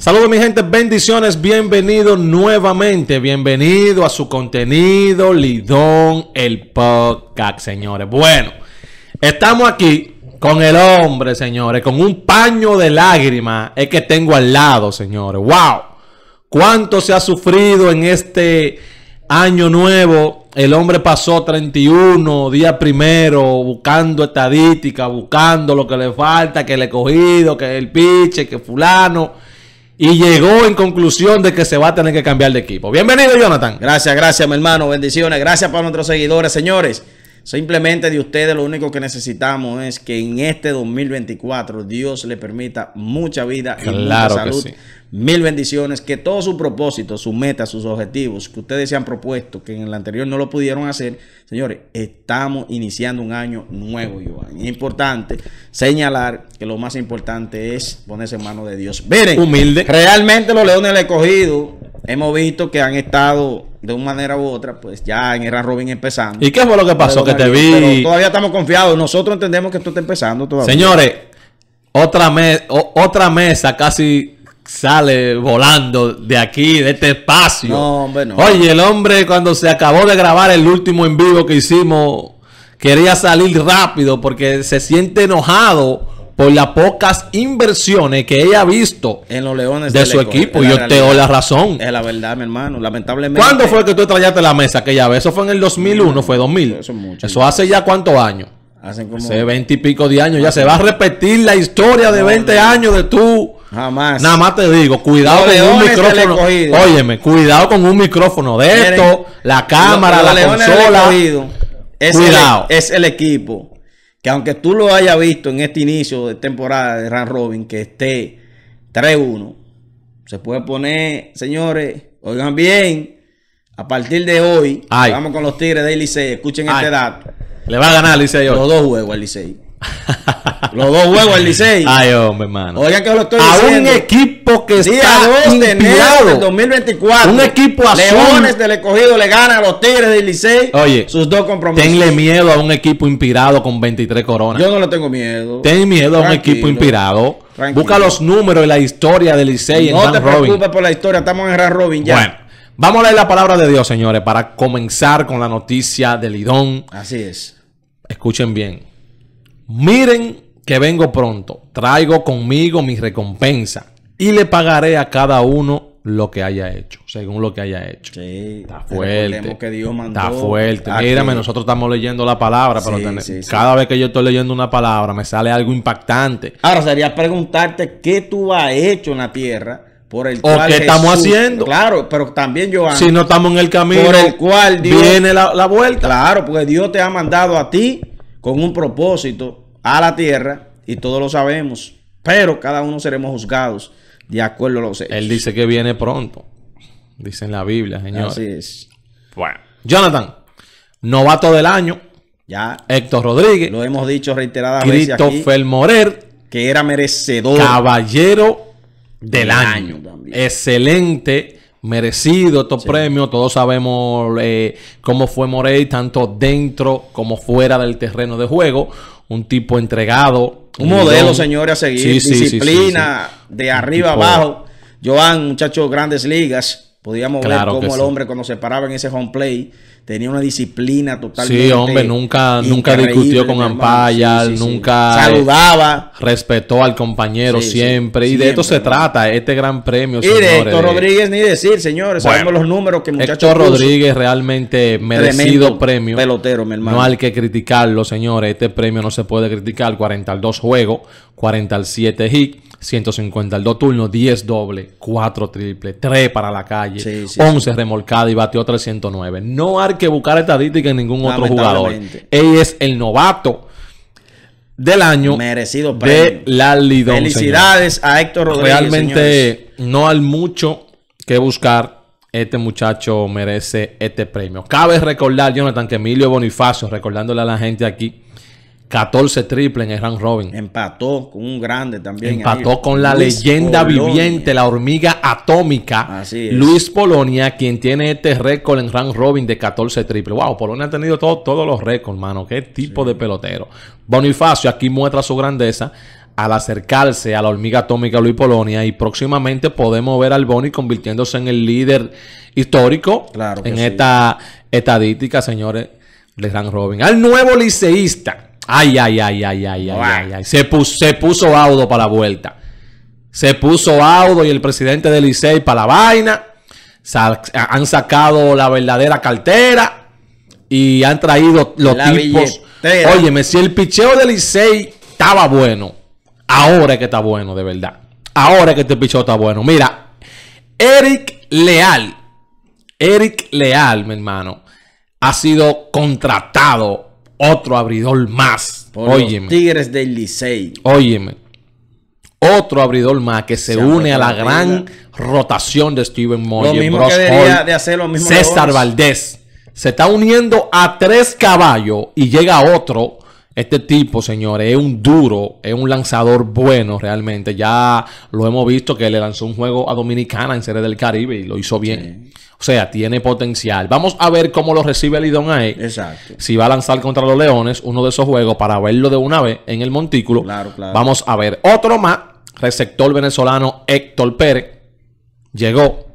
Saludos mi gente, bendiciones, bienvenido nuevamente, bienvenido a su contenido Lidón el Podcast, señores. Bueno, estamos aquí con el hombre, señores, con un paño de lágrimas es que tengo al lado, señores. ¡Wow! ¿Cuánto se ha sufrido en este año nuevo? El hombre pasó 31, días primero, buscando estadísticas, buscando lo que le falta, que le he cogido, que el piche, que fulano. Y llegó en conclusión de que se va a tener que cambiar de equipo. Bienvenido, Jonathan. Gracias, gracias, mi hermano. Bendiciones. Gracias para nuestros seguidores, señores. Simplemente de ustedes lo único que necesitamos es que en este 2024 Dios le permita mucha vida y la mucha salud. Mil bendiciones, que todos sus propósitos, sus metas, sus objetivos que ustedes se han propuesto, que en el anterior no lo pudieron hacer, señores, estamos iniciando un año nuevo, Iván. Es importante señalar que lo más importante es ponerse en manos de Dios. Miren, humilde. Realmente los leones del escogido, hemos visto que han estado de una manera u otra, pues ya en Era Robin empezando. ¿Y qué fue lo que pasó? Que te vi. todavía estamos confiados. Nosotros entendemos que esto está empezando todavía. Señores, otra, me otra mesa casi sale volando de aquí, de este espacio. Oye, el hombre cuando se acabó de grabar el último en vivo que hicimos, quería salir rápido porque se siente enojado por las pocas inversiones que ella ha visto en los Leones de, su equipo, equipo. Yo te doy la razón. Es la verdad, mi hermano. Lamentablemente. ¿Cuándo fue que tú estrellaste la mesa aquella vez? Eso fue en el 2001, fue 2000. Eso, hace ya cuántos años. Hacen como... Hace 20 y pico de años. Ya se va a repetir la historia de 20 años de tú. Jamás. Nada más te digo, cuidado con un micrófono. Óyeme, cuidado con un micrófono de esto, la cámara, la consola. cuidado. es el equipo que aunque tú lo hayas visto en este inicio de temporada de Rand Robin, que esté 3-1, se puede poner, señores, oigan bien, a partir de hoy, vamos con los Tigres de Licey, escuchen este dato. Le va a ganar al Licey hoy. Los dos juegos al Licey. Los dos huevos el Licey. Ay, hombre, hermano. Oigan que lo estoy diciendo. un equipo que está 2 2024. Un equipo Leones del escogido le gana a los Tigres del Licey. Oye, sus dos compromisos. Tenle miedo a un equipo inspirado con 23 coronas. Yo no le tengo miedo. Ten miedo a un equipo inspirado. Busca los números y la historia del Licey no te preocupes por la historia, estamos en Ran Robin ya. Bueno. Vamos a leer la palabra de Dios, señores, para comenzar con la noticia del Idón. Así es. Escuchen bien miren que vengo pronto, traigo conmigo mi recompensa y le pagaré a cada uno lo que haya hecho, según lo que haya hecho. Sí, está fuerte. Dios mandó está fuerte. Mírame, nosotros estamos leyendo la palabra, pero cada vez que yo estoy leyendo una palabra me sale algo impactante. Ahora sería preguntarte qué tú has hecho en la tierra por el o qué estamos haciendo. Claro, pero también yo Si no estamos en el camino por el cual viene la vuelta. Claro, porque Dios te ha mandado a ti con un propósito a la tierra y todos lo sabemos, pero cada uno seremos juzgados de acuerdo a los hechos. Él dice que viene pronto, dice en la Biblia, señor. Así es. Bueno, Jonathan, novato del año. Ya. Héctor Rodríguez. Lo hemos dicho reiteradas Christopher Morer. Que era merecedor. Caballero del, año. año excelente merecido estos premios. Todos sabemos eh, cómo fue Morey, tanto dentro como fuera del terreno de juego. Un tipo entregado. Un modelo, señores, a seguir. Disciplina de arriba abajo. Joan, muchachos grandes ligas. Podíamos ver cómo el hombre cuando se paraba en ese home play tenía una disciplina totalmente. Sí, hombre, nunca, nunca discutió con Ampaya nunca eh, saludaba. Respetó al compañero siempre. y de esto se trata, este gran premio. Y de Héctor Rodríguez ni decir, señores, sabemos los números que muchachos. Héctor Rodríguez realmente merecido premio. Pelotero, mi hermano. No hay que criticarlo, señores. Este premio no se puede criticar. 42 juegos, 47 hit 150 al dos turnos, 10 doble, 4 triple, 3 para la calle, 11 remolcada y batió 309. No hay que buscar estadística en ningún otro jugador. Él es el novato del año merecido de la Lidón. Felicidades a Héctor Rodríguez. Realmente no hay mucho que buscar. Este muchacho merece este premio. Cabe recordar, Jonathan, que Emilio Bonifacio, recordándole a la gente aquí, 14 triples en el round robin. Empató con un grande también. Empató con la leyenda viviente, la hormiga atómica, Luis Polonia, quien tiene este récord en round robin de 14 triples. Wow, Polonia ha tenido todos los récords, mano. Qué tipo de pelotero. Bonifacio aquí muestra su grandeza al acercarse a la hormiga atómica Luis Polonia y próximamente podemos ver al Boni convirtiéndose en el líder histórico en esta estadística, señores, de Grand robin. Al nuevo liceísta Ay, ay, ay, ay, ay, ay, Se, puso, se puso Audo para la vuelta. Se puso Audo y el presidente de Licey para la vaina. han sacado la verdadera cartera y han traído los tipos. Óyeme, si el picheo de Licey estaba bueno, ahora es que está bueno, de verdad. Ahora es que este picheo está bueno. Mira, Eric Leal, Eric Leal, mi hermano, ha sido contratado otro abridor más. Por tigres del Licey. Óyeme. Otro abridor más que se, une a la gran rotación de Steven Moyer. de hacer lo mismo César Valdés. Se está uniendo a tres caballos y llega otro este tipo, señores, es un duro, es un lanzador bueno realmente. Ya lo hemos visto que le lanzó un juego a Dominicana en Serie del Caribe y lo hizo bien. O sea, tiene potencial. Vamos a ver cómo lo recibe Lidón ahí. Exacto. Si va a lanzar contra los Leones uno de esos juegos para verlo de una vez en el montículo. Claro, claro. Vamos a ver. Otro más, receptor venezolano Héctor Pérez. Llegó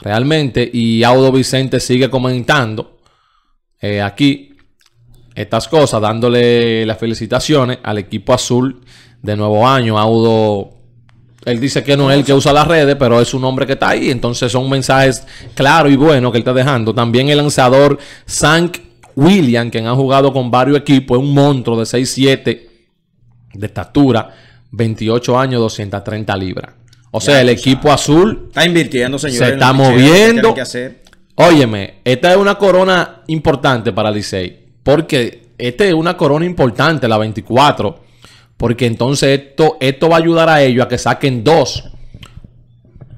realmente y Audo Vicente sigue comentando eh, aquí estas cosas, dándole las felicitaciones al equipo azul de nuevo año, Audo. Él dice que no es el que usa las redes, pero es un hombre que está ahí. Entonces son mensajes claros y buenos que él está dejando. También el lanzador Sank William, quien ha jugado con varios equipos, es un monstruo de 6'7 de estatura, 28 años, 230 libras. O sea, el equipo azul está invirtiendo, señor. Se está moviendo. Que Óyeme, esta es una corona importante para Licey porque esta es una corona importante, la 24, porque entonces esto, esto va a ayudar a ellos a que saquen dos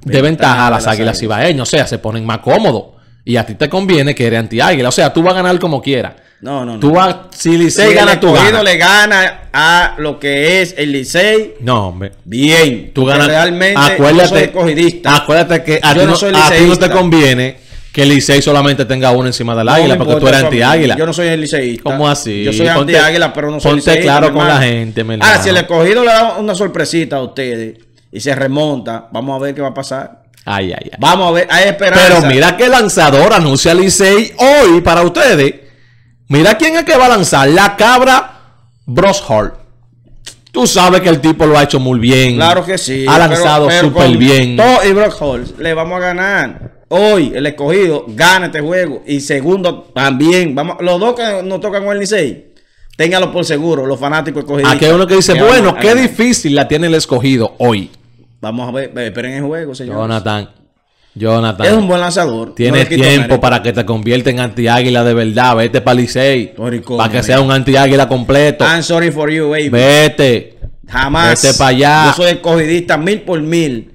de, ventaja a las, águilas ibaeñas. O sea, se ponen más cómodos. Y a ti te conviene que eres anti-águila. O sea, tú vas a ganar como quieras. No, no, tú no. si Licey gana, el tú le gana a lo que es el Licey. No, hombre. Bien. Tú ganas. Realmente acuérdate, yo Acuérdate que a ti no te conviene que el Licey solamente tenga uno encima del águila, porque tú eres anti-águila. Yo no soy el Licey. ¿Cómo así? Yo soy anti-águila, pero no soy Ponte claro con la gente, mi Ahora, si el escogido le da una sorpresita a ustedes y se remonta, vamos a ver qué va a pasar. Ay, ay, ay. Vamos a ver, hay Pero mira qué lanzador anuncia el Licey hoy para ustedes. Mira quién es que va a lanzar. La cabra Bros Hall. Tú sabes que el tipo lo ha hecho muy bien. Claro que sí. Ha lanzado súper bien. Todo y Brock Hall le vamos a ganar. Hoy el escogido gana este juego. Y segundo, también. Vamos, los dos que nos tocan con el Licey. téngalo por seguro, los fanáticos escogidos. Aquí hay uno que dice, bueno, qué difícil la tiene el escogido hoy. Vamos a ver, esperen el juego, señor. Jonathan. Jonathan. Es un buen lanzador. tiene tiempo para que te convierta en antiáguila de verdad. Vete para Licey. Para que sea un antiáguila completo. I'm sorry for you, baby. Vete. Jamás. Vete para allá. Yo soy escogidista mil por mil.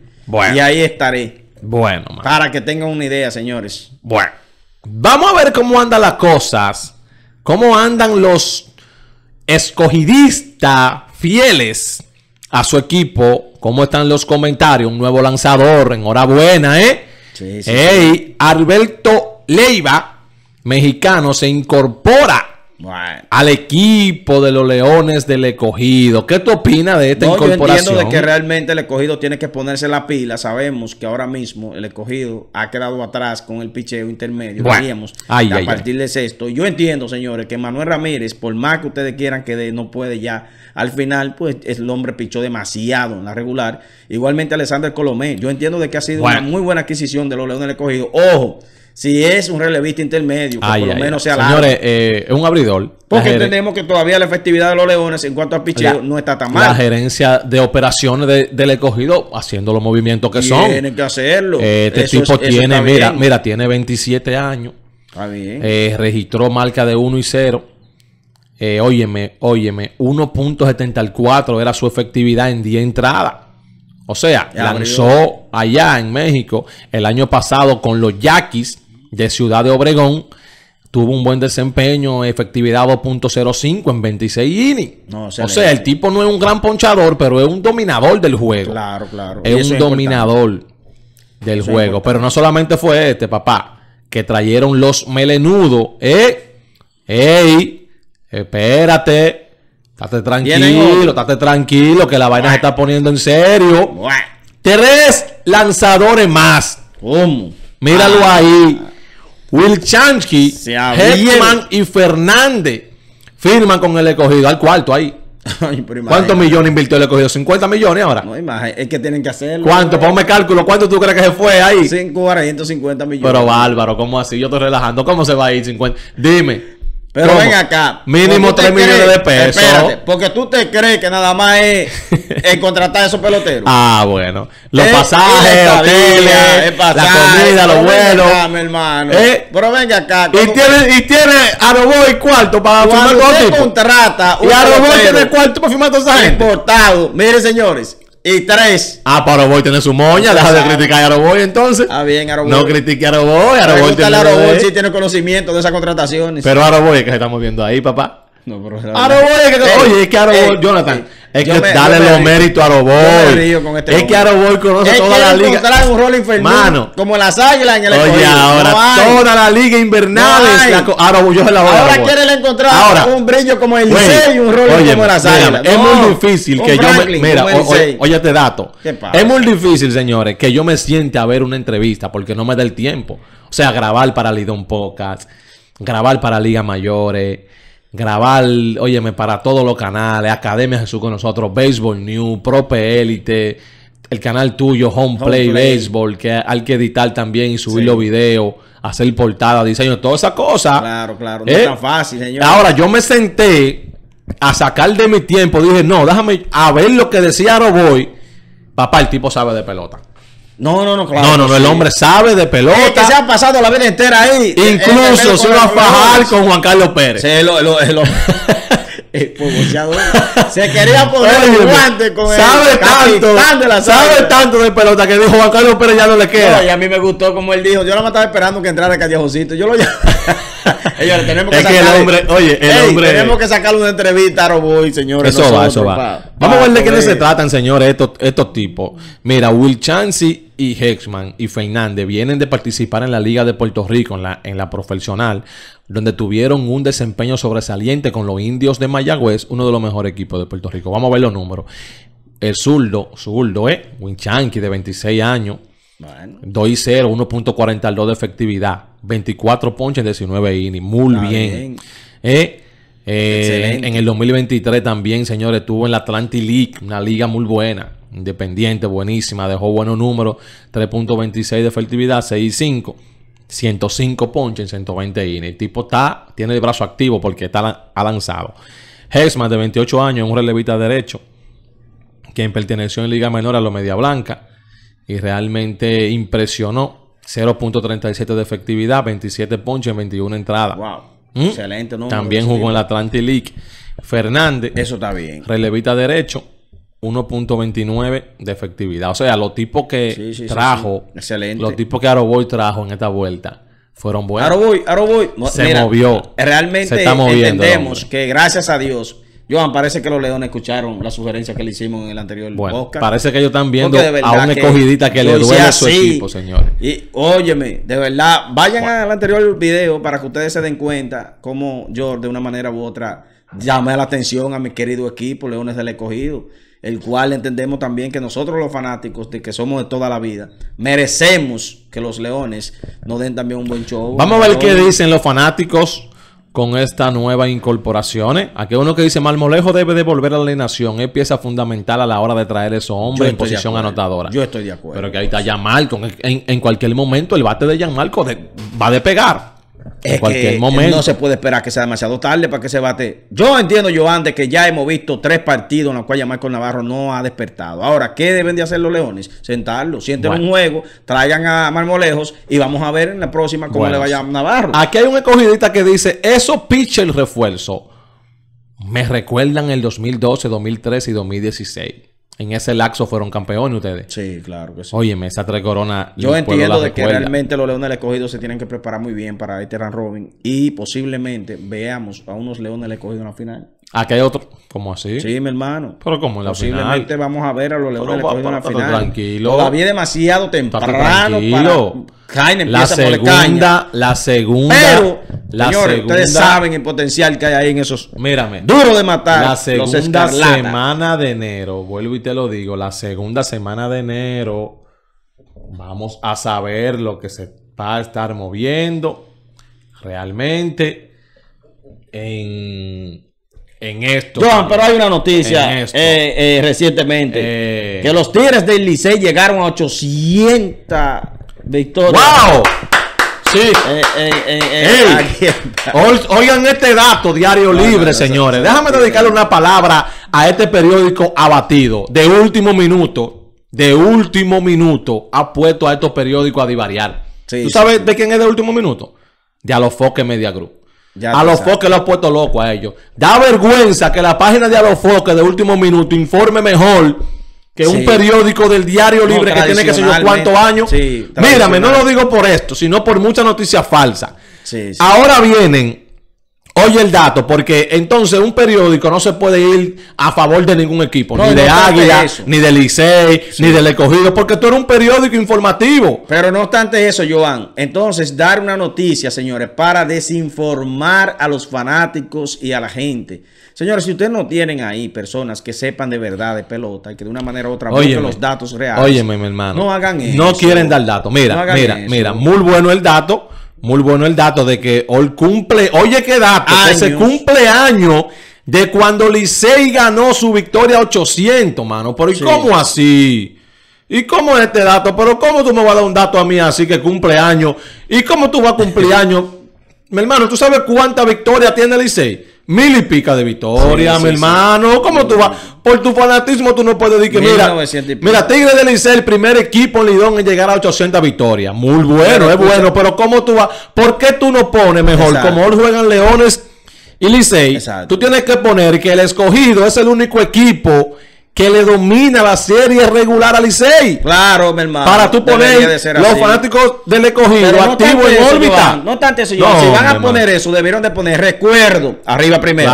Y ahí estaré. Bueno, para que tengan una idea, señores. Bueno, vamos a ver cómo andan las cosas, cómo andan los escogidistas fieles a su equipo, cómo están los comentarios, un nuevo lanzador, enhorabuena, ¿eh? Sí, sí, Alberto Leiva, mexicano, se incorpora al equipo de los Leones del Escogido. ¿Qué tú opinas de esta incorporación? Yo entiendo de que realmente el Escogido tiene que ponerse la pila. Sabemos que ahora mismo el Escogido ha quedado atrás con el picheo intermedio. a partir de esto, Yo entiendo, señores, que Manuel Ramírez, por más que ustedes quieran que no puede ya, al final, pues el hombre pichó demasiado en la regular. Igualmente Alexander Colomé. Yo entiendo de que ha sido una muy buena adquisición de los Leones del Escogido. Ojo si es un relevista intermedio, que por lo menos sea largo. Señores, es eh, un abridor. Porque entendemos que todavía la efectividad de los leones en cuanto a Pichero no está tan mal. La gerencia de operaciones del escogido haciendo los movimientos que son. Tienen que hacerlo. este tipo tiene, mira, mira, tiene 27 años. Está bien. Eh, registró marca de 1 y 0. Eh, óyeme, óyeme, 1.74 era su efectividad en 10 entradas. O sea, lanzó allá en México el año pasado con los Yaquis de Ciudad de Obregón. Tuvo un buen desempeño, efectividad 2.05 en 26 innings. No, o sea, el tipo no es un gran ponchador, pero es un dominador del juego. Claro, claro. Es un dominador del juego. Pero no solamente fue este, papá, que trajeron los melenudos. Eh, ¡Ey! Espérate. Estate tranquilo, estate tranquilo, que la vaina se está poniendo en serio. Tres lanzadores más. ¿Cómo? Míralo ah. ahí. Will Chansky Heckman y Fernández firman con el escogido al cuarto ahí. ¿Cuántos millones invirtió el escogido? ¿50 millones ahora? No, imagen. es que tienen que hacerlo. ¿Cuánto? Ponme cálculo, ¿cuánto tú crees que se fue ahí? 5, 450 millones. Pero Bárbaro, ¿cómo así? Yo estoy relajando, ¿cómo se va a ir 50? Dime. Pero ven acá. Mínimo 3 millones de pesos. Espérate, porque tú te crees que nada más es, contratar a esos peloteros. Ah, bueno. Los eh, pasajes, la comida, los vuelos. hermano. Eh, pero ven acá. Y tiene, y tiene a y cuarto para firmar todo tipo. y Y a tiene cuarto para firmar todo esa gente. Importado. Miren, señores, y tres. Ah, para Aroboy tiene su moña. Deja de criticar a Aroboy entonces. Ah, bien, Aroboy. No critique a Aroboy. Aroboy tiene, Aroboy, sí tiene conocimiento de esas contrataciones. Pero Aroboy es que se está moviendo ahí, papá oye, es que Aroboy, Jonathan. Este es que dale los méritos a Aroboy. es que Aroboy conoce toda la liga. Mano. Como las águilas en el Oye, ahora toda la liga invernal. No es la, Ahora quiere encontrar un brillo como el Licey y un rollo oye, como las águilas. es muy difícil que yo me. Mira, oye, oye este dato. Es muy difícil, señores, que yo me siente a ver una entrevista porque no me da el tiempo. O sea, grabar para Lidón Podcast, grabar para Liga Mayores grabar, óyeme, para todos los canales, Academia Jesús con nosotros, Baseball New Prope Elite, el canal tuyo, Home, Play, Béisbol, Baseball, que hay que editar también y subir los videos, hacer portada, diseño, todas esas cosas. Claro, claro, no ¿Eh? es tan fácil, señor. Ahora, yo me senté a sacar de mi tiempo, dije, no, déjame a ver lo que decía Roboy. Papá, el tipo sabe de pelota. No, no, no, claro. No, no, no, el hombre sabe de pelota. Es que se ha pasado la vida entera ahí. Incluso eh, eh, eh, se va a fajar con Juan Carlos Pérez. Se lo, lo, se quería poner el guante con sabe el tanto, de la sabe tanto de pelota que dijo Juan Carlos Pérez ya no le queda. y a mí me gustó como él dijo, yo la estaba esperando que entrara Callejocito, yo lo Ellos le tenemos que es Que el hombre, oye, el hombre. Tenemos que sacarle una entrevista a Roboy, señores. Eso va, eso va. Vamos a ver de qué se tratan, señores, estos, estos tipos. Mira, Will Chansey y Hexman y Fernández vienen de participar en la Liga de Puerto Rico, en la, profesional, donde tuvieron un desempeño sobresaliente con los indios de Mayagüez, uno de los mejores equipos de Puerto Rico. Vamos a ver los números. El zurdo, zurdo, ¿eh? Winchanqui de 26 años. 2 y 0, 1.42 de efectividad. 24 ponches 19 innings. Muy bien. Eh, eh, en el 2023 también, señores, estuvo en la Atlantic League, una liga muy buena Independiente, buenísima, dejó buenos números, 3.26 de efectividad, 6.5. 105 ponches en 120 innings. El tipo está, tiene el brazo activo porque está, ha lanzado. Hexman, de 28 años, un relevista derecho, quien perteneció en Liga Menor a los Media Blanca y realmente impresionó. 0.37 de efectividad, 27 ponches en 21 entradas. Wow. ¿Mm? Excelente, También jugó en la Atlantic League. Fernández. Eso está bien. Relevista derecho 1.29 de efectividad. O sea, los tipos que trajo, Excelente. los tipos que Aroboy trajo en esta vuelta fueron buenos. Aroboy, Aroboy se movió. Realmente entendemos que gracias a Dios. Joan, parece que los leones escucharon la sugerencia que le hicimos en el anterior bueno, Parece que ellos están viendo a una escogidita que, le duele a su equipo, señores. Y óyeme, de verdad, vayan al anterior video para que ustedes se den cuenta cómo yo, de una manera u otra, llamé la atención a mi querido equipo, Leones del Escogido el cual entendemos también que nosotros los fanáticos de que somos de toda la vida, merecemos que los Leones nos den también un buen show. Vamos a ver qué dicen los fanáticos con esta nueva incorporación. ¿eh? Aquí uno que dice, Marmolejo debe devolver a la alienación, es pieza fundamental a la hora de traer esos hombres en posición anotadora. Yo estoy de acuerdo. Pero que ahí está Gianmarco, en, en cualquier momento el bate de Gianmarco va a pegar en cualquier momento. No se puede esperar que sea demasiado tarde para que se bate. Yo entiendo, Joan, de que ya hemos visto tres partidos en los cuales Marco Navarro no ha despertado. Ahora, ¿qué deben de hacer los Leones? Sentarlo, sienten un juego, traigan a Marmolejos y vamos a ver en la próxima cómo le vaya a Navarro. Aquí hay un escogidita que dice, eso piche el refuerzo. Me recuerdan el 2012, 2013 y 2016. En ese laxo fueron campeones ustedes. Sí, claro que sí. Óyeme, esa tres corona. Yo entiendo de que realmente los Leones del se tienen que preparar muy bien para este Robin. Y posiblemente veamos a unos Leones del en la final. Aquí ah, hay otro. ¿Cómo así? Sí, mi hermano. Pero como en la Posiblemente vamos a ver a los Leones en la final. Tranquilo. Todavía demasiado temprano tranquilo. la segunda, la segunda, Pero, señores, ustedes saben el potencial que hay ahí en esos... Mírame. Duro de matar La segunda semana de enero, vuelvo y te lo digo, la segunda semana de enero vamos a saber lo que se va a estar moviendo realmente en en esto. Joan, pero hay una noticia eh, eh, recientemente. Eh. Que los Tigres del Licey llegaron a 800 victorias. ¡Wow! Sí. Oigan este dato, Diario Libre, señores. Déjame dedicarle una palabra a este periódico abatido, de último minuto, de último minuto, ha puesto a estos periódicos a divariar. ¿Tú sabes de quién es de último minuto? De Alofoque Media Group a los foques lo ha puesto loco a ellos. Da vergüenza que la página de a los foques de último minuto informe mejor que un periódico del diario libre que tiene que ser yo cuántos años. Mírame, no lo digo por esto, sino por muchas noticias falsas. Ahora vienen Oye el dato, porque entonces un periódico no se puede ir a favor de ningún equipo, ni de Águila, ni de Licey, ni del Escogido, porque tú eres un periódico informativo. Pero no obstante eso, Joan, entonces dar una noticia, señores, para desinformar a los fanáticos y a la gente. Señores, si ustedes no tienen ahí personas que sepan de verdad de pelota y que de una manera u otra busquen los datos reales. Óyeme, mi hermano. No hagan eso. No quieren dar datos. Mira, mira, mira, muy bueno el dato. Muy bueno el dato de que hoy cumple, oye qué dato, que se cumple de cuando Licey ganó su victoria 800, mano. Pero ¿y cómo así? ¿Y cómo es este dato? Pero ¿cómo tú me vas a dar un dato a mí así que cumple ¿Y cómo tú vas a cumplir años? Mi hermano, ¿tú sabes cuánta victoria tiene Licey? mil y pica de victoria, mi hermano. ¿Cómo tú vas? Por tu fanatismo tú no puedes decir que mira, mira, Tigre de Licey, el primer equipo en Lidón en llegar a 800 victorias. Muy bueno, es bueno, pero ¿cómo tú vas? ¿Por qué tú no pones mejor? Como juegan Leones y Licey, tú tienes que poner que el escogido es el único equipo que le domina la serie regular a Licey. Claro, mi hermano. Para tú poner los fanáticos del escogido los activos en órbita. no tanto eso, si van a poner eso, debieron de poner recuerdo. Arriba primero.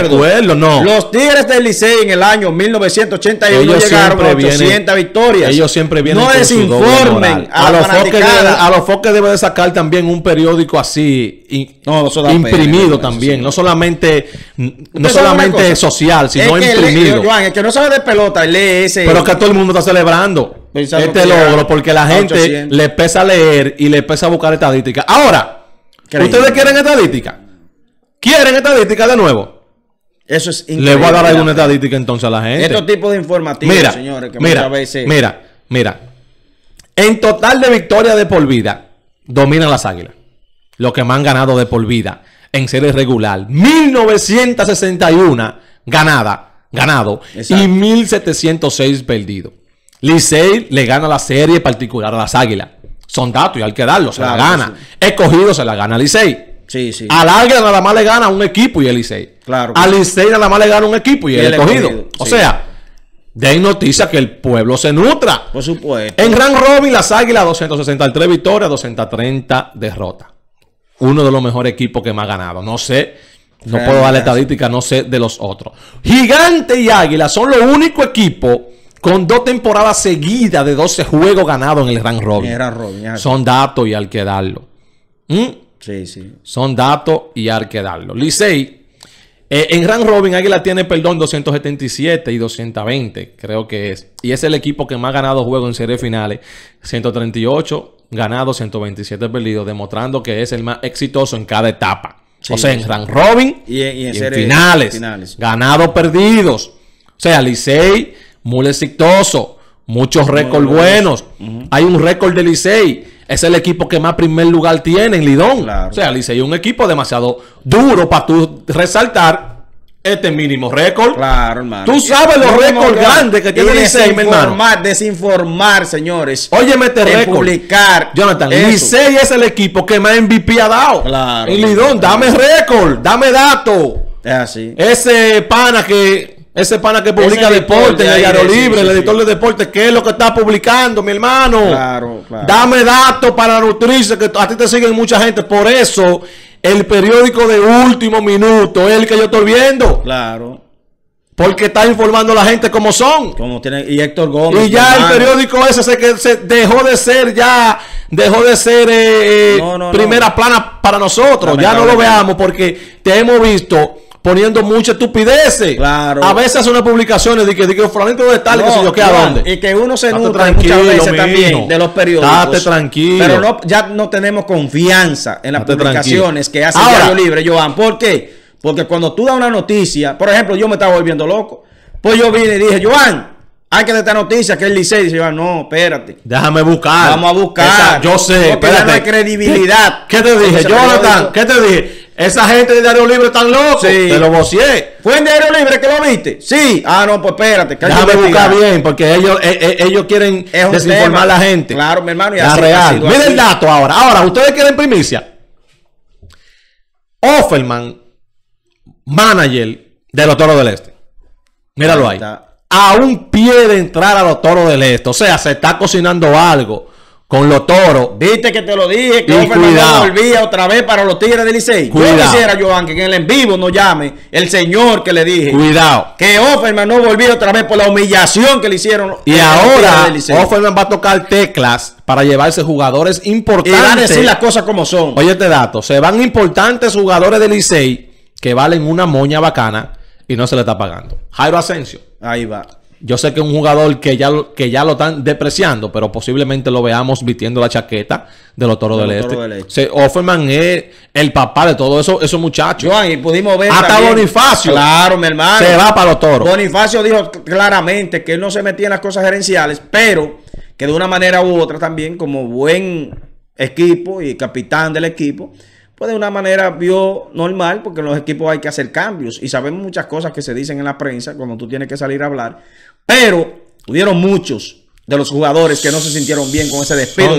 recuerdo. no. Los Tigres del Licey en el año 1981 llegaron a 800 victorias. Ellos siempre vienen No desinformen a, a, los foques a los foques debe de sacar también un periódico así y, no, imprimido también. No solamente, no solamente social, sino imprimido. que no de pelota, y lee ese. Pero que todo el mundo está celebrando este logro porque la gente le pesa leer y le pesa buscar estadísticas. Ahora, ¿ustedes quieren estadística ¿Quieren estadística de nuevo? Eso es increíble. Le voy a dar alguna estadística entonces a la gente. Estos tipos de informativos, mira, señores, que mira, muchas veces. Mira, mira. En total de victorias de por vida, dominan las águilas. Lo que más han ganado de por vida en serie regular. 1961 ganada ganado y 1706 perdido. Licey le gana la serie particular a las Águilas. Son datos y al que se la gana. Escogido se la gana a Licey. Sí, sí. Al Águila nada más le gana un equipo y el Licey. Claro. Al Licey nada más le gana un equipo y, el, escogido. O sea, den noticia que el pueblo se nutra. Por supuesto. En Grand Robin, las Águilas, 263 victorias, 230 derrotas. Uno de los mejores equipos que más ha ganado. No sé. No puedo dar la estadística, no sé de los otros. Gigante y Águila son los únicos equipos con dos temporadas seguidas de 12 juegos ganados en el Gran Robin. son datos y al que darlo. ¿Mm? Sí, sí. Son datos y al que darlo. Licey, eh, en Gran Robin Águila tiene, perdón, 277 y 220, creo que es. Y es el equipo que más ha ganado juegos en series finales. 138 ganados, 127 perdidos, demostrando que es el más exitoso en cada etapa o sea, en Grand Robin y, en, finales, Ganados, perdidos. O sea, Licey, muy exitoso. Muchos récords buenos. Hay un récord de Licey. Es el equipo que más primer lugar tiene en Lidón. O sea, Licey es un equipo demasiado duro para tú resaltar este mínimo récord. Claro, hermano. Tú sabes los récords grandes que tiene Licey, hermano. Desinformar, desinformar, señores. Óyeme este récord. publicar. Jonathan, Licey es el equipo que más MVP ha dado. Claro. Y Lidón, dame récord, dame dato. Es así. Ese pana que ese pana que publica deporte, el el editor de deporte, ¿qué es lo que está publicando, mi hermano? Claro, claro. Dame dato para nutrirse, que a ti te siguen mucha gente. Por eso el periódico de último minuto es el que yo estoy viendo. Claro. Porque está informando a la gente como son. Como tiene, y Héctor Gómez. Y ya el periódico ese que se dejó de ser ya, dejó de ser eh, primera plana para nosotros. Ya no lo veamos porque te hemos visto poniendo mucha estupidez. Claro. A veces hace unas publicaciones de que, de que de tal, yo, a Y que uno se nutre muchas veces también de los periódicos. Date tranquilo. Pero ya no tenemos confianza en las publicaciones que hace Diario Libre, Joan. ¿Por qué? Porque cuando tú das una noticia, por ejemplo, yo me estaba volviendo loco. Pues yo vine y dije, Joan, hay que dar esta noticia que el Licey dice, Johan, no, espérate. Déjame buscar. Vamos a buscar. yo sé, espérate. No credibilidad. ¿Qué te dije, Jonathan? ¿Qué te dije? Esa gente de Diario Libre están locos, Sí. Te lo vocié. ¿Fue en Diario Libre que lo viste? Sí. Ah, no, pues espérate. Ya busca bien, porque ellos, eh, eh, ellos quieren desinformar a la gente. Claro, mi hermano. Y la real. Mira el dato ahora. Ahora, ustedes quieren primicia. Offerman, manager de los Toros del Este. Míralo ahí. ahí. A un pie de entrar a los Toros del Este. O sea, se está cocinando algo con los toros. Viste que te lo dije, que no volvía otra vez para los Tigres del Licey. Yo quisiera, Joan, que en el en vivo no llame el señor que le dije. Cuidado. Que Offerman no volvía otra vez por la humillación que le hicieron. Y ahora Offerman va a tocar teclas para llevarse jugadores importantes. Y va a decir las cosas como son. Oye este dato, se van importantes jugadores del Licey que valen una moña bacana y no se le está pagando. Jairo Asensio. Ahí va. Yo sé que es un jugador que ya, que ya lo están depreciando, pero posiblemente lo veamos vistiendo la chaqueta de los toros, este. del, este. del, este. Offerman es el papá de todos eso, esos muchachos. y pudimos ver. Hasta Bonifacio. Claro, mi hermano. Se va para los toros. Bonifacio dijo claramente que él no se metía en las cosas gerenciales, pero que de una manera u otra también, como buen equipo y capitán del equipo, pues de una manera vio normal, porque en los equipos hay que hacer cambios y sabemos muchas cosas que se dicen en la prensa cuando tú tienes que salir a hablar, pero hubieron muchos de los jugadores que no se sintieron bien con ese despido.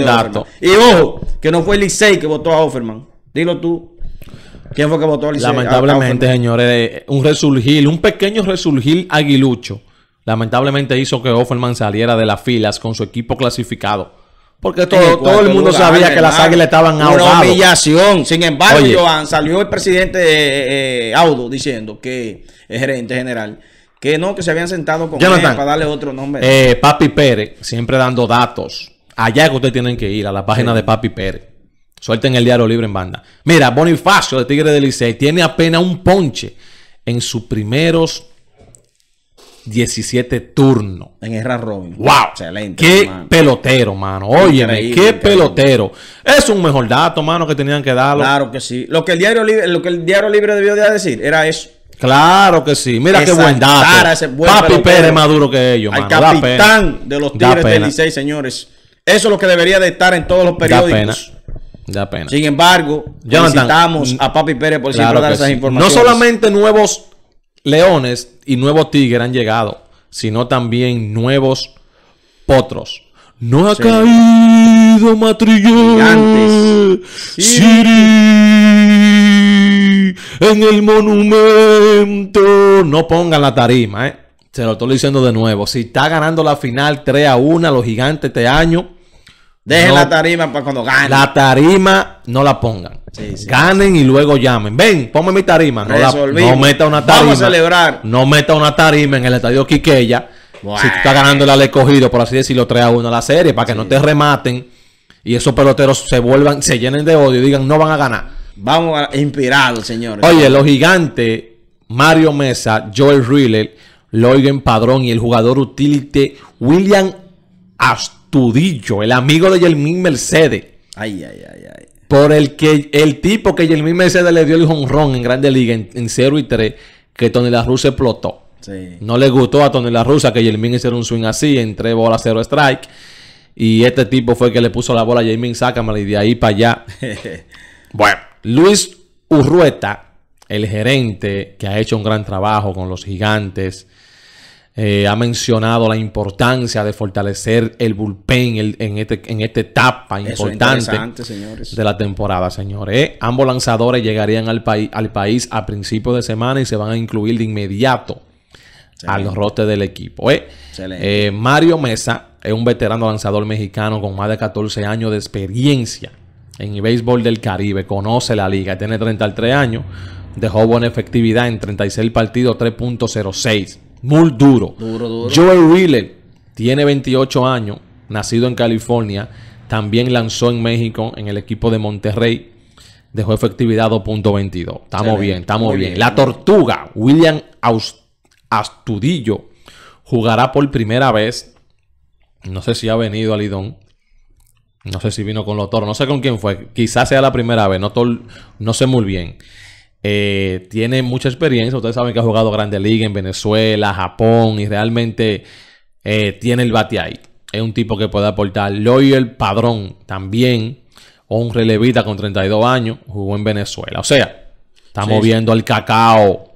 Y ojo, que no fue el Licey que votó a Offerman. Dilo tú. ¿Quién fue que votó a Licey? Lamentablemente, señores, eh, un resurgir, un pequeño resurgir aguilucho. Lamentablemente hizo que Offerman saliera de las filas con su equipo clasificado. Porque todo, el, todo el mundo sabía que las águilas estaban ahogadas. humillación. Sin embargo, salió el presidente eh, eh, Audo diciendo que el eh, gerente general. Que no, que se habían sentado con él para darle otro nombre. Papi Pérez, siempre dando datos. Allá que ustedes tienen que ir, a la página de Papi Pérez. Suelten el diario libre en banda. Mira, Bonifacio de Tigre de Licey tiene apenas un ponche en sus primeros 17 turno En el robin. ¡Wow! Excelente. ¡Qué pelotero, mano! Óyeme, qué pelotero. Es un mejor dato, mano, que tenían que darlo. Claro que sí. Lo que el diario libre, lo que el diario libre debió de decir era eso. Claro que sí. Mira qué buen dato. Papi Pérez más duro que ellos, Al capitán de los Tigres del 16, señores. Eso es lo que debería de estar en todos los periódicos. Da pena. pena. Sin embargo, necesitamos mm, a Papi Pérez por dar esas informaciones. No solamente nuevos leones y nuevos Tigre han llegado, sino también nuevos potros. No ha caído Matrillón. Siri en el monumento. No pongan la tarima, eh. Se lo estoy diciendo de nuevo. Si está ganando la final 3 a 1 los gigantes este año, Dejen la tarima para cuando ganen. La tarima no la pongan. ganen y luego llamen. Ven, ponme mi tarima. No, la, no, meta una tarima. Vamos a celebrar. No meta una tarima en el estadio Quiqueya. Si tú estás ganando el escogido, por así decirlo, 3 a 1 a la serie, para que no te rematen y esos peloteros se vuelvan, se llenen de odio y digan no van a ganar. Vamos a, inspirados, señores. Oye, los gigantes, Mario Mesa, Joel Riller, Loigen Padrón y el jugador utility William Astor. Tudillo, el amigo de Yelmín Mercedes. Ay, ay, ay, Por el que el tipo que Yelmín Mercedes le dio el honrón en Grande Liga en, 0 y 3, que Tony La explotó. Sí. No le gustó a Tony La Russa que Yelmín hiciera un swing así, en bola bolas, cero strike. Y este tipo fue el que le puso la bola a Yelmín, sácamela y de ahí para allá. bueno, Luis Urrueta, el gerente que ha hecho un gran trabajo con los gigantes eh, ha mencionado la importancia de fortalecer el bullpen en, este, en esta etapa importante de la temporada, señores. Eh, ambos lanzadores llegarían al, país al país a principios de semana y se van a incluir de inmediato al rote del equipo. Eh. Mario Mesa es un veterano lanzador mexicano con más de 14 años de experiencia en el béisbol del Caribe. Conoce la liga, tiene 33 años, dejó buena efectividad en 36 partidos, 3.06. Muy duro. Joel Wheeler tiene 28 años, nacido en California. También lanzó en México en el equipo de Monterrey. Dejó efectividad 2.22. Estamos bien, estamos bien. La tortuga, William Astudillo, jugará por primera vez. No sé si ha venido a Lidón. No sé si vino con los toros. No sé con quién fue. Quizás sea la primera vez. No, no sé muy bien. Eh, tiene mucha experiencia. Ustedes saben que ha jugado Grande Liga en Venezuela, Japón y realmente eh, tiene el bate ahí. Es un tipo que puede aportar. el Padrón también, un relevita con 32 años, jugó en Venezuela. O sea, estamos viendo al cacao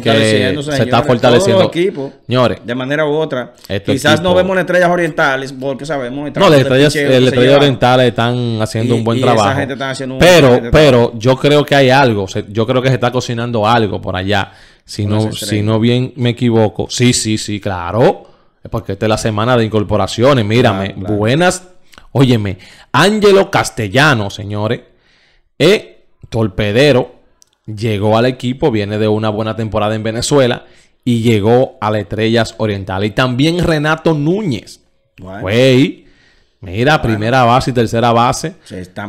que se está fortaleciendo. equipo, señores, de manera u otra. quizás no vemos estrellas orientales porque sabemos. No, las estrellas, orientales están haciendo un buen trabajo. pero, pero yo creo que hay algo. Yo creo que se está cocinando algo por allá. Si no, si bien me equivoco. Sí, sí, sí, claro. porque esta es la semana de incorporaciones. Mírame, buenas. Óyeme, Ángelo Castellano, señores. Es torpedero llegó al equipo, viene de una buena temporada en Venezuela y llegó a las Estrellas Orientales. Y también Renato Núñez. Güey, mira, primera base y tercera base.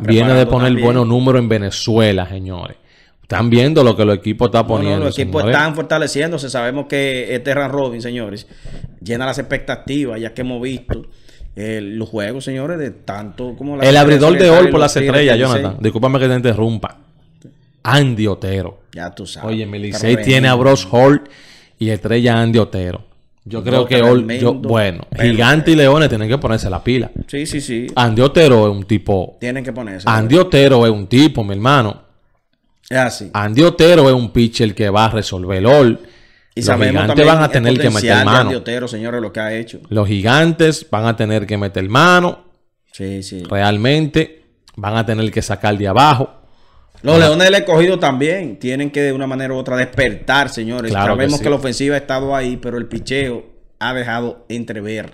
viene de poner buenos números en Venezuela, señores. Están viendo lo que los equipos están poniendo. los equipos están fortaleciéndose. Sabemos que este Ran Robin, señores, llena las expectativas, ya que hemos visto eh, los juegos, señores, de tanto como la. El abridor de hoy por las estrellas, Jonathan. Discúlpame que te interrumpa. Andy Otero. Ya tú sabes. Oye, Melisei tiene a Bros Holt y estrella Andy Otero. Yo creo que Holt, bueno, Gigante y Leones tienen que ponerse la pila. Sí, sí, sí. Andy Otero es un tipo. Tienen que ponerse. Andy Otero es un tipo, mi hermano. Es así. Andy Otero es un pitcher que va a resolver Holt. Y los gigantes van a tener que meter mano. Otero, señores, lo que ha hecho. Los gigantes van a tener que meter mano. Sí, sí. Realmente van a tener que sacar de abajo. Los Leones le del cogido también tienen que de una manera u otra despertar, señores. Claro Sabemos que, la ofensiva ha estado ahí, pero el picheo ha dejado entrever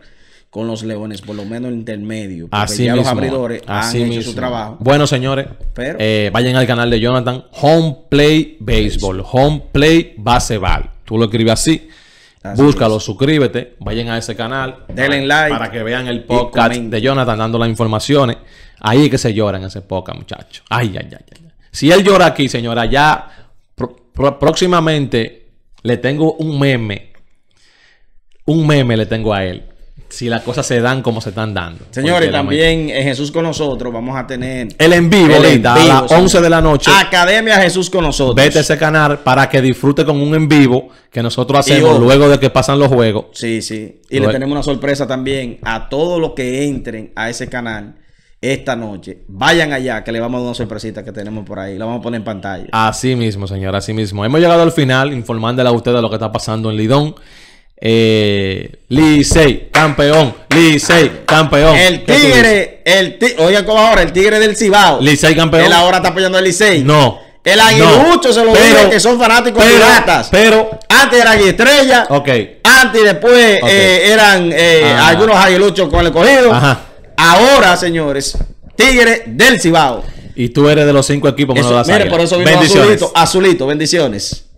con los Leones, por lo menos el intermedio. Así ya los abridores han hecho su trabajo. Bueno, señores, eh, vayan al canal de Jonathan, Home Play Baseball, Home Play Baseball. Tú lo escribes así. Búscalo, suscríbete, vayan a ese canal. Denle like. Para que vean el podcast de Jonathan dando las informaciones. Ahí que se lloran ese podcast, muchachos. Ay, ay, ay, ay. Si él llora aquí, señora, ya próximamente le tengo un meme. Un meme le tengo a él. Si las cosas se dan como se están dando. Señores, también en eh, Jesús con nosotros vamos a tener. El en vivo ahorita a las 11 de la noche. Academia Jesús con nosotros. Vete a ese canal para que disfrute con un en vivo que nosotros hacemos luego de que pasan los juegos. Sí, sí. Y le tenemos una sorpresa también a todos los que entren a ese canal esta noche. Vayan allá, que le vamos a dar una sorpresita que tenemos por ahí. La vamos a poner en pantalla. Así mismo, señor, así mismo. Hemos llegado al final informándole a usted de lo que está pasando en Lidón. Eh, campeón. Licey, campeón. El tigre, el tigre. Oigan, cómo ahora, el tigre del Cibao. Licey, campeón. Él ahora está apoyando al Licey. No. El aguilucho se lo digo que son fanáticos pero, piratas. Pero. Antes era estrellas Ok. Antes y después eh, eran eh, ah. algunos aguiluchos con el cogido. Ajá. Ahora, señores, Tigre del Cibao. Y tú eres de los cinco equipos vas a Mire, por eso vino Azulito. Azulito, bendiciones.